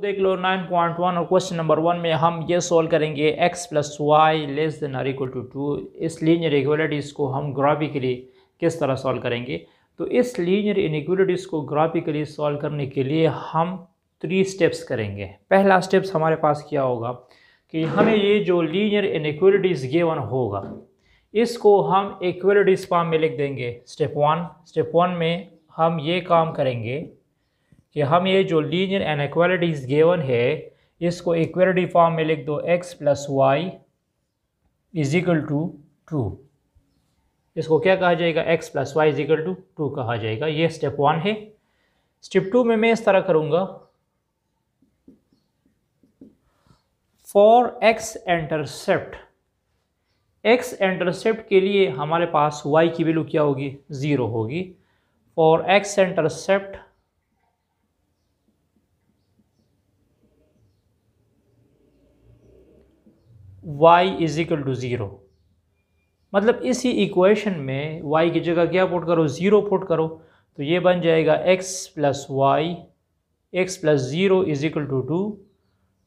देख लो nine point one और क्वेश्चन नंबर वन में हम ये सोल्व करेंगे X plus Y less than or equal to two इस लीनियर इक्वलिटीज़ को हम ग्राफिकली किस तरह सॉल्व करेंगे तो इस लीनियर इनिक्वलिटीज को ग्राफिकली सॉल्व करने के लिए हम थ्री स्टेप्स करेंगे पहला स्टेप्स हमारे पास क्या होगा कि हमें ये जो लीनियर ये गेवन होगा इसको हम इक्वलिटीज़ फॉर्म में लिख देंगे स्टेप वन स्टेप वन में हम ये काम करेंगे कि हम ये जो लीनियर अनक्वालिटीज़ गेवन है इसको इक्वलिटी फॉर्म में लिख दो X plus Y is equal to two इसको क्या कहा जाएगा X plus Y is equal to two कहा जाएगा ये स्टेप वन है स्टेप टू में मैं इस तरह करूँगा for X intercept X intercept के लिए हमारे पास वाई की वैल्यू क्या होगी ज़ीरो होगी for X intercept y is equal to zero मतलब इसी इक्वेशन में y की जगह क्या पुट करो ज़ीरो पुट करो तो ये बन जाएगा x plus Y X plus zero is equal to two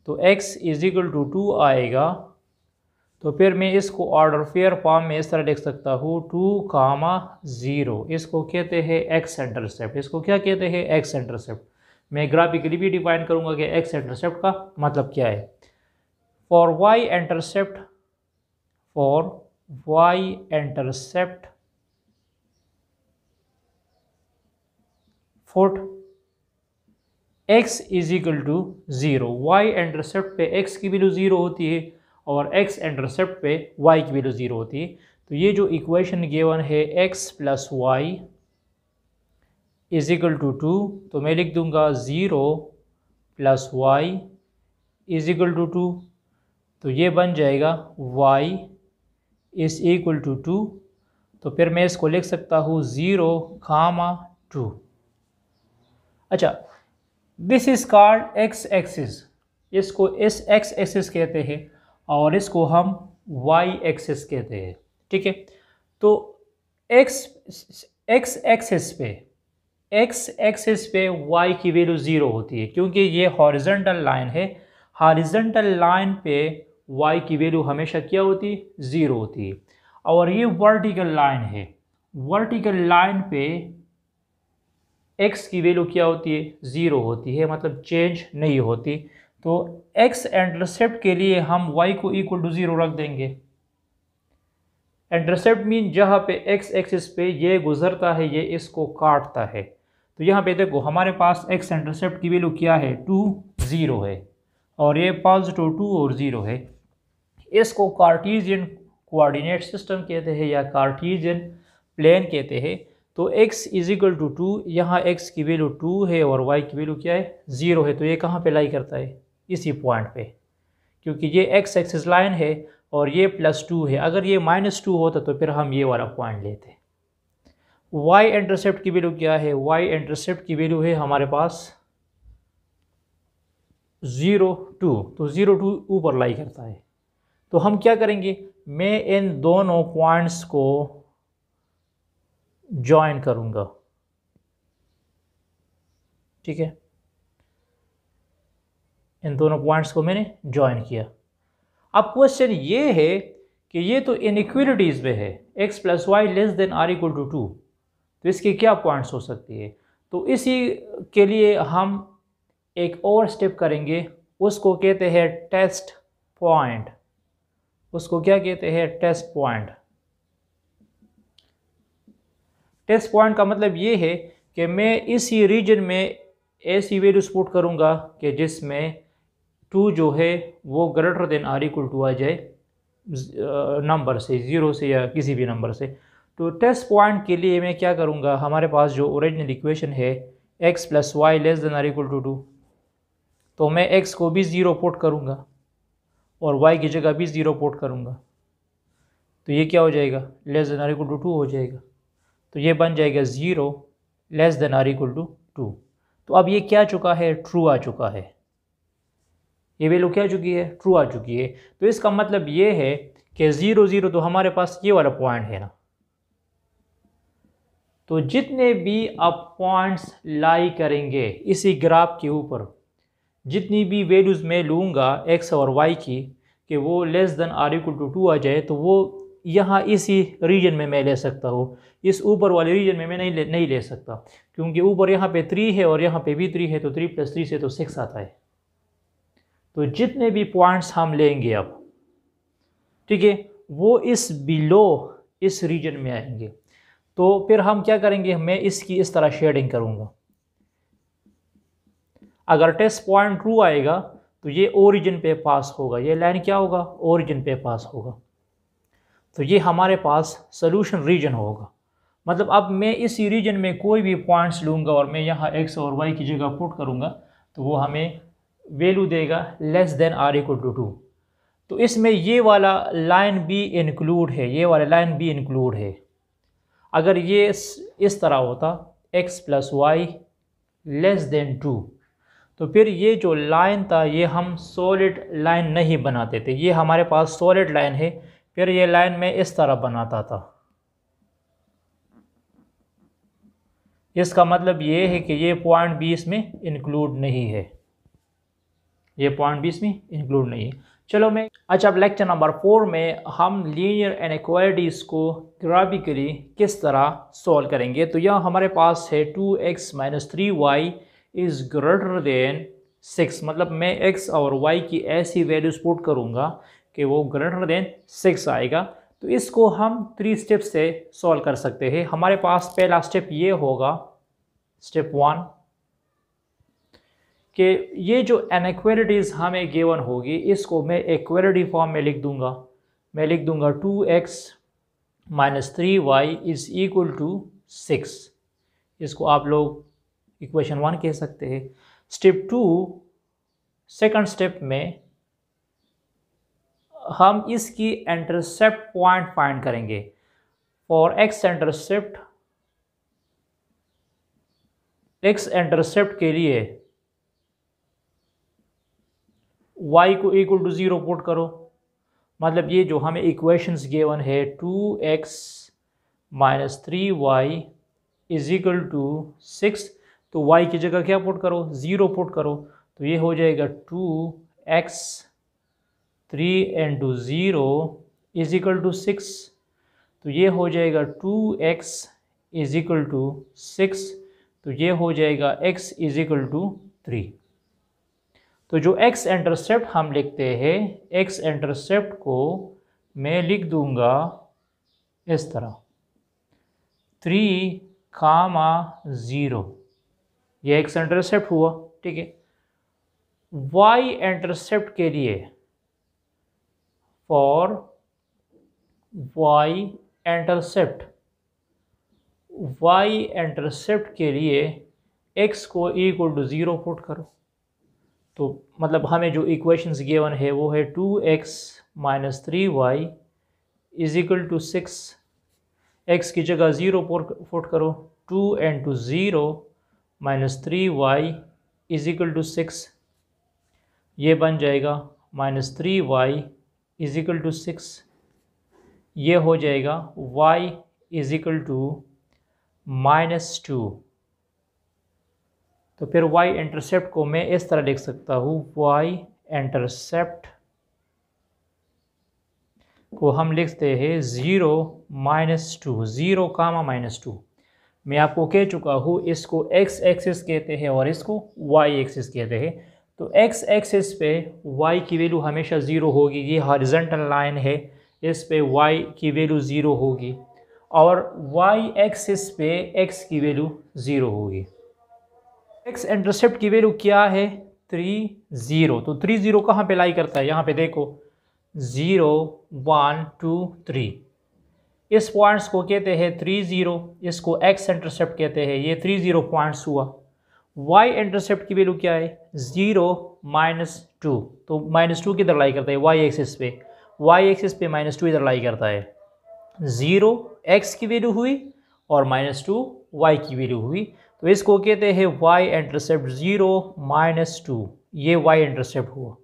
तो x is equal to two आएगा तो फिर मैं इसको ऑर्डर फेयर फॉर्म में इस तरह लिख सकता हूँ टू कामा ज़ीरो इसको कहते हैं एक्स इंटरसेप्ट इसको क्या कहते हैं एक्स इंटरसेप्ट मैं ग्राफिकली भी डिफाइन करूँगा कि एक्स इंटरसेप्ट का मतलब क्या है for y intercept for y intercept foot x is equal to zero Y intercept पे x की वैल्यू ज़ीरो होती है और x इंटरसेप्ट पे y की वैल्यू ज़ीरो होती है तो ये जो इक्वेशन गेवन है x plus Y is equal to two तो मैं लिख दूंगा zero plus Y is equal to two तो ये बन जाएगा Y is equal to two तो फिर मैं इसको लिख सकता हूँ ज़ीरो खामा टू अच्छा this is called X axis इसको इस एक्स एक्सिस कहते हैं और इसको हम वाई एक्सिस कहते हैं ठीक है तो एक्स एक्स एक्सिस पे एक्स एक्सिस पे वाई की वैल्यू ज़ीरो होती है क्योंकि ये हॉरिजेंटल लाइन है हॉरिजेंटल लाइन पे वाई की वैल्यू हमेशा क्या होती ज़ीरो होती है और ये वर्टिकल लाइन है वर्टिकल लाइन पे एक्स की वैल्यू क्या होती है ज़ीरो होती है मतलब चेंज नहीं होती तो एक्स इंटरसेप्ट के लिए हम वाई को इक्वल टू ज़ीरो रख देंगे इंटरसेप्ट मीन जहाँ पे एक्स एक्सिस पे ये गुजरता है ये इसको काटता है तो यहाँ पे देखो हमारे पास एक्स इंटरसेप्ट की वैल्यू क्या है टू ज़ीरो है और ये पॉजिटिव टू और ज़ीरो है इसको कार्टीजियन कोऑर्डिनेट सिस्टम कहते हैं या कार्टीजियन प्लेन कहते हैं तो x is equal to two यहाँ x की वैल्यू टू है और y की वैल्यू क्या है ज़ीरो है तो ये कहाँ पे लाई करता है इसी पॉइंट पे क्योंकि ये x एक्सिस लाइन है और ये प्लस टू है अगर ये माइनस टू होता तो फिर हम ये वाला पॉइंट लेते y इंटरसेप्ट की वैल्यू क्या है y इंटरसेप्ट की वैल्यू है हमारे पास ज़ीरो टू तो ज़ीरो टू ऊपर लाई करता है तो हम क्या करेंगे मैं इन दोनों पॉइंट्स को ज्वाइन करूंगा ठीक है इन दोनों पॉइंट्स को मैंने ज्वाइन किया अब क्वेश्चन ये है कि ये तो इनक्वलिटीज़ में है x plus Y less than or equal to two तो इसके क्या पॉइंट्स हो सकती है तो इसी के लिए हम एक और स्टेप करेंगे उसको कहते हैं टेस्ट पॉइंट उसको क्या कहते हैं टेस्ट पॉइंट टेस्ट पॉइंट का मतलब ये है कि मैं इसी रीजन में ऐसी वैल्यू स्पोर्ट करूँगा कि जिसमें टू जो है वो greater than or equal to आ जाए नंबर से ज़ीरो से या किसी भी नंबर से तो टेस्ट पॉइंट के लिए मैं क्या करूंगा हमारे पास जो ओरिजिनल इक्वेशन है X plus Y less than or equal to two तो मैं एक्स को भी ज़ीरो पोर्ट करूँगा और y की जगह भी ज़ीरो पोट करूँगा तो ये क्या हो जाएगा less than or equal to two हो जाएगा तो ये बन जाएगा zero less than or equal to two तो अब ये क्या चुका है ट्रू आ चुका है ये वैल्यू क्या चुकी है ट्रू आ चुकी है तो इसका मतलब ये है कि ज़ीरो ज़ीरो तो हमारे पास ये वाला पॉइंट है ना तो जितने भी आप पॉइंट्स लाई करेंगे इसी ग्राफ के ऊपर जितनी भी वैल्यूज़ मैं लूँगा एक्स और वाई की कि वो less than or equal to two आ जाए तो वो यहाँ इसी रीजन में मैं ले सकता हूँ इस ऊपर वाले रीजन में मैं नहीं ले नहीं ले सकता क्योंकि ऊपर यहाँ पे थ्री है और यहाँ पे भी थ्री है तो थ्री प्लस थ्री से तो सिक्स आता है तो जितने भी पॉइंट्स हम लेंगे अब ठीक है वो इस बिलो इस रीजन में आएंगे तो फिर हम क्या करेंगे मैं इसकी इस तरह शेडिंग करूँगा अगर टेस्ट पॉइंट ट्रू आएगा तो ये ओरिजिन पे पास होगा ये लाइन क्या होगा ओरिजिन पे पास होगा तो ये हमारे पास सोल्यूशन रीजन होगा मतलब अब मैं इसी रीजन में कोई भी पॉइंट्स लूँगा और मैं यहाँ एक्स और वाई की जगह पुट करूँगा तो वो हमें वैल्यू देगा less than or equal to two तो इसमें ये वाला लाइन भी इंक्लूड है ये वाला लाइन भी इंक्लूड है अगर ये इस तरह होता x plus Y less than two तो फिर ये जो लाइन था ये हम सॉलिड लाइन नहीं बनाते थे ये हमारे पास सॉलिड लाइन है फिर ये लाइन मैं इस तरह बनाता था इसका मतलब ये है कि ये पॉइंट बी इसमें इंक्लूड नहीं है ये पॉइंट बीस इसमें इंक्लूड नहीं है चलो मैं अच्छा अब लेक्चर नंबर फोर में हम लीनियर इनक्वालिटीज़ को ग्राफिकली किस तरह सॉल्व करेंगे तो यह हमारे पास है two x minus three Y is greater than six मतलब मैं एक्स और वाई की ऐसी वैल्यूज पुट करूँगा कि वो ग्रेटर देन सिक्स आएगा तो इसको हम थ्री स्टेप से सॉल्व कर सकते हैं हमारे पास पहला स्टेप ये होगा स्टेप वन कि ये जो अनएक्वेलिटीज हमें गेवन होगी इसको मैं एक्वेलिटी फॉर्म में लिख दूंगा मैं लिख दूंगा two x minus three Y is equal to six इसको आप लोग इक्वेशन वन कह सकते हैं स्टेप टू सेकंड स्टेप में हम इसकी इंटरसेप्ट पॉइंट फाइंड करेंगे for X intercept X intercept के लिए y को इक्वल टू ज़ीरो पुट करो मतलब ये जो हमें इक्वेशंस गिवन है two x minus three Y is equal to six तो y की जगह क्या पुट करो ज़ीरो पुट करो तो ये हो जाएगा two X three into zero is equal to six तो ये हो जाएगा two X is equal to six तो ये हो जाएगा x is equal to three तो जो x इंटरसेप्ट हम लिखते हैं x इंटरसेप्ट को मैं लिख दूंगा इस तरह थ्री कामा ज़ीरो ये एक्स इंटरसेप्ट हुआ ठीक है वाई इंटरसेप्ट के लिए for y intercept y intercept के लिए एक्स को इक्वल टू ज़ीरो पुट करो तो मतलब हमें जो इक्वेशंस गिवन है वो है two x minus three Y is equal to six x की जगह ज़ीरो पुट करो two and two zero minus three Y is equal to six ये बन जाएगा minus three Y is equal to six ये हो जाएगा y is equal to minus two तो फिर y इंटरसेप्ट को मैं इस तरह लिख सकता हूँ y इंटरसेप्ट को हम लिखते हैं zero minus two zero comma minus two मैं आपको कह चुका हूँ इसको एक्स एक्सिस कहते हैं और इसको वाई एक्सिस कहते हैं तो एक्स एक्सिस पे वाई की वैल्यू हमेशा ज़ीरो होगी ये हॉरिजेंटल लाइन है इस पे वाई की वैल्यू ज़ीरो होगी और वाई एक्सिस पे एक्स की वैल्यू ज़ीरो होगी एक्स इंटरसेप्ट की वैल्यू क्या है थ्री ज़ीरो तो थ्री ज़ीरो कहाँ पे लाई करता है यहाँ पे देखो ज़ीरो वन टू थ्री इस पॉइंट्स को कहते हैं थ्री ज़ीरो इसको एक्स इंटरसेप्ट कहते हैं ये थ्री ज़ीरो पॉइंट्स हुआ वाई इंटरसेप्ट की वैल्यू क्या है ज़ीरो माइनस टू तो माइनस टू किधर लाई करता है वाई एक्सिस पे वाई एक्सिस पे माइनस टू इधर लाई करता है ज़ीरो एक्स की वैल्यू हुई और माइनस टू वाई की वैल्यू हुई तो इसको कहते हैं y intercept zero minus two ये वाई इंटरसेप्ट हुआ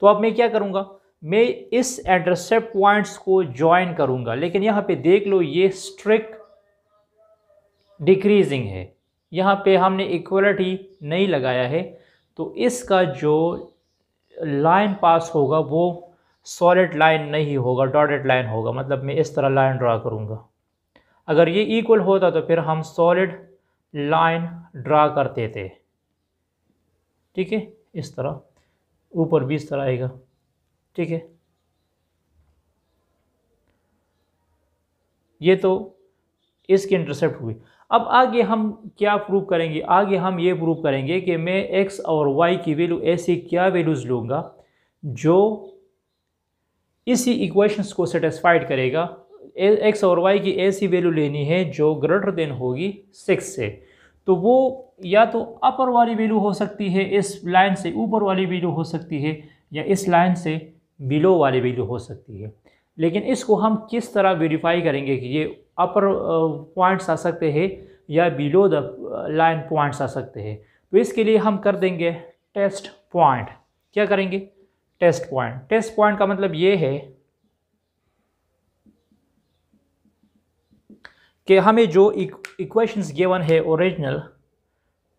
तो अब मैं क्या करूँगा मैं इस इंटरसेप्ट पॉइंट्स को ज्वाइन करूंगा लेकिन यहाँ पे देख लो ये स्ट्रिक डिक्रीजिंग है यहाँ पे हमने इक्वलिटी नहीं लगाया है तो इसका जो लाइन पास होगा वो सॉलिड लाइन नहीं होगा डॉटेड लाइन होगा मतलब मैं इस तरह लाइन ड्रा करूँगा अगर ये इक्वल होता तो फिर हम सॉलिड लाइन ड्रा करते थे ठीक है इस तरह ऊपर भी इस तरह आएगा ठीक है ये तो इसकी इंटरसेप्ट हुई अब आगे हम क्या प्रूव करेंगे आगे हम ये प्रूव करेंगे कि मैं एक्स और वाई की वैल्यू ऐसी क्या वैल्यूज़ लूंगा जो इसी इक्वेशंस को सेटिस्फाइड करेगा एक्स और वाई की ऐसी वैल्यू लेनी है जो ग्रेटर देन होगी सिक्स से तो वो या तो अपर वाली वैल्यू हो सकती है इस लाइन से ऊपर वाली वैल्यू हो सकती है या इस लाइन से बिलो वाली वैल्यू हो सकती है लेकिन इसको हम किस तरह वेरीफाई करेंगे कि ये अपर पॉइंट्स uh, आ सकते हैं या बिलो द लाइन पॉइंट्स आ सकते हैं तो इसके लिए हम कर देंगे टेस्ट पॉइंट क्या करेंगे टेस्ट पॉइंट टेस्ट पॉइंट का मतलब ये है कि हमें जो इक्वेशंस गिवन है original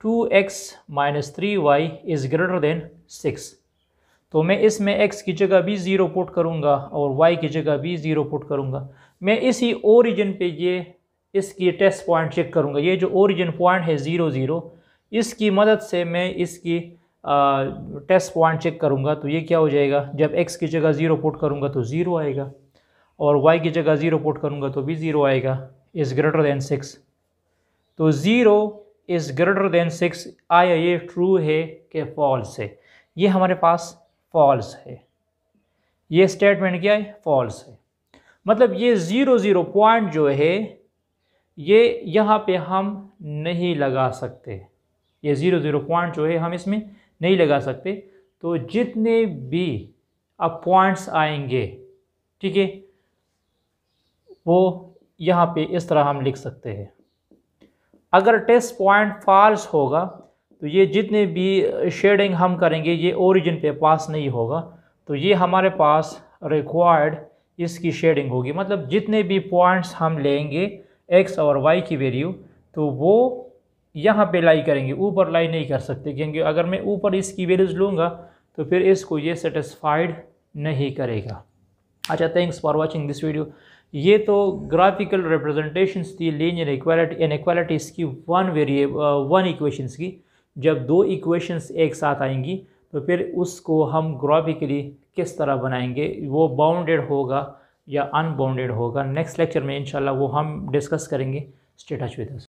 two x minus three Y is greater than six तो मैं इसमें एक्स की जगह भी ज़ीरो पुट करूँगा और वाई की जगह भी ज़ीरो पुट करूँगा मैं इसी ओरिजिन पे ये इसकी टेस्ट पॉइंट चेक करूँगा ये जो ओरिजिन पॉइंट है ज़ीरो ज़ीरो इसकी मदद से मैं इसकी आ, टेस्ट पॉइंट चेक करूँगा तो ये क्या हो जाएगा जब एक्स की जगह ज़ीरो पुट करूँगा तो ज़ीरो आएगा और वाई की जगह ज़ीरो पुट करूँगा तो भी ज़ीरो आएगा इज़ ग्रेटर दैन सिक्स तो zero is greater than six आया ये ट्रू है कि फॉल्स है ये हमारे पास फॉल्स है ये स्टेटमेंट क्या है फॉल्स है मतलब ये ज़ीरो ज़ीरो पॉइंट जो है ये यहाँ पे हम नहीं लगा सकते ये ज़ीरो ज़ीरो पॉइंट जो है हम इसमें नहीं लगा सकते तो जितने भी अब पॉइंट्स आएंगे ठीक है वो यहाँ पे इस तरह हम लिख सकते हैं अगर टेस्ट पॉइंट फॉल्स होगा तो ये जितने भी शेडिंग हम करेंगे ये ओरिजिन पे पास नहीं होगा तो ये हमारे पास रिक्वायर्ड इसकी शेडिंग होगी मतलब जितने भी पॉइंट्स हम लेंगे एक्स और वाई की वैल्यू तो वो यहाँ पे लाई करेंगे ऊपर लाई नहीं कर सकते क्योंकि अगर मैं ऊपर इसकी वैल्यूज़ लूँगा तो फिर इसको ये सेटिस्फाइड नहीं करेगा अच्छा thanks for watching this video ये तो ग्राफिकल रिप्रेजेंटेशंस थी लीनियर इक्वालिटी इन इक्वालिटी की वन वेरिएब वन इक्वेशंस की जब दो इक्वेशंस एक साथ आएंगी तो फिर उसको हम ग्राफिकली किस तरह बनाएंगे वो बाउंडेड होगा या अनबाउंडेड होगा नेक्स्ट लेक्चर में इंशाल्लाह वो हम डिस्कस करेंगे स्टेटस विद